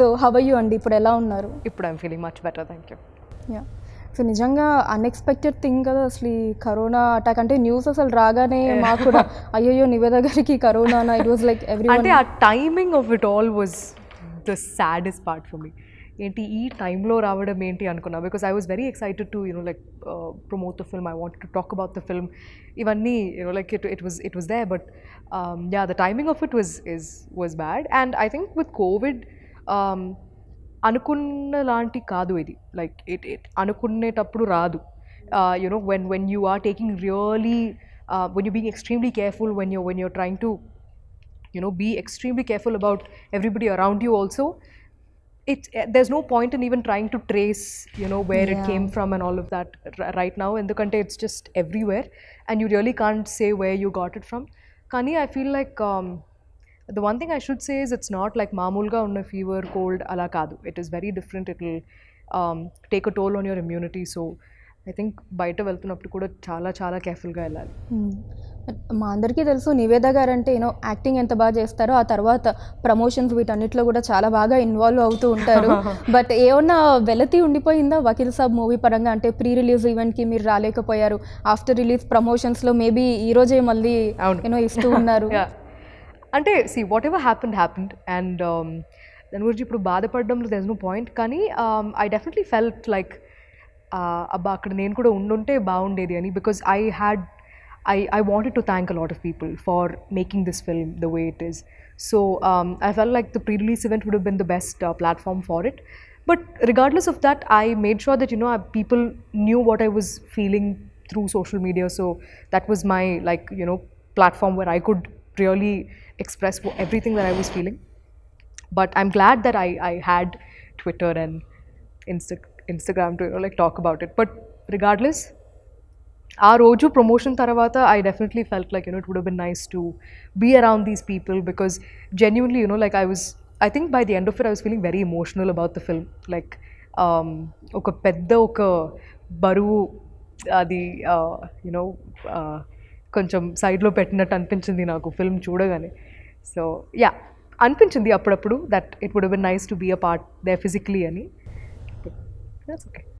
So have you అండి ఇప్పుడు ఎలా ఉన్నారు ఇప్పుడు I'm feeling much better thank you yeah so నిజంగా అన్ఎక్స్పెక్టెడ్ థింగ్ కదా అసలు ఈ కరోనా అటాక్ అంటే న్యూస్ అసలు రాగానే మాకు కూడా అయ్యో నివేద గారికి corona it was like every అంటే ఆ timing of it all was the saddest part for me ఏంటి ఈ టైంలో రావడం ఏంటి అనుకున్నా because I was very excited to you know like promote the film I want to talk about the film ఇవన్నీ you know like it it was it was they but yeah the timing of it was is was bad and I think with covid Um, అనుకున్న లాంటి కాదు ఇది like it it అనుకునేటప్పుడు రాదు you know when when you are taking really when you being extremely careful when you when you're trying to you know be extremely careful about everybody around you also it's uh, there's no point in even trying to trace you know where it came from and all of that right now in the country it's just everywhere and you really can't say where you got it from kani i feel like um, the one thing I should say is it's not like మామూలుగా ఉన్న fever cold అలా కాదు it is very different it will take a toll on your immunity so I think బయట వెళ్తున్నప్పుడు కూడా చాలా చాలా కేర్ఫుల్గా వెళ్ళాలి hmm. మా అందరికీ తెలుసు నివేద గారు అంటే యూనో యాక్టింగ్ ఎంత బాగా చేస్తారో ఆ తర్వాత ప్రమోషన్స్ వీటన్నిటిలో కూడా చాలా బాగా ఇన్వాల్వ్ అవుతూ ఉంటారు బట్ ఏమన్నా వెలతి ఉండిపోయిందా వకీల్ సాబ్ మూవీ పరంగా అంటే ప్రీ రిలీజ్ ఈవెంట్కి మీరు రాలేకపోయారు ఆఫ్టర్ రిలీజ్ ప్రమోషన్స్లో మేబీ ఈరోజే మళ్ళీ యూనో ఇస్తూ ఉన్నారు అంటే see whatever happened happened and దాని గురించి ఇప్పుడు బాధపడడంలో దెస్ నో పాయింట్ కానీ ఐ డెఫినెట్లీ ఫెల్ట్ లైక్ అబ్బా అక్కడ నేను కూడా ఉండుంటే బాగుండేది అని because I had I I wanted to thank a lot of people for making this film the way it is so I felt like the pre release event would been the best platform for it but regardless of that I made sure that you know people knew what I was feeling through social media so that was my like you know platform where I could really express everything that I was feeling. But I'm glad that I, I had Twitter and Insta Instagram to you know, like talk about it. But regardless, our Ojo promotion Taravata, I definitely felt like, you know, it would have been nice to be around these people because genuinely, you know, like I was, I think by the end of it, I was feeling very emotional about the film. Like, um, ఒక okay baru బరువు uh, you know. Uh, కొంచెం సైడ్లో పెట్టినట్టు అనిపించింది నాకు film చూడగానే so yeah అనిపించింది అప్పుడప్పుడు that it would be nice to be a part there physically అని ఓకే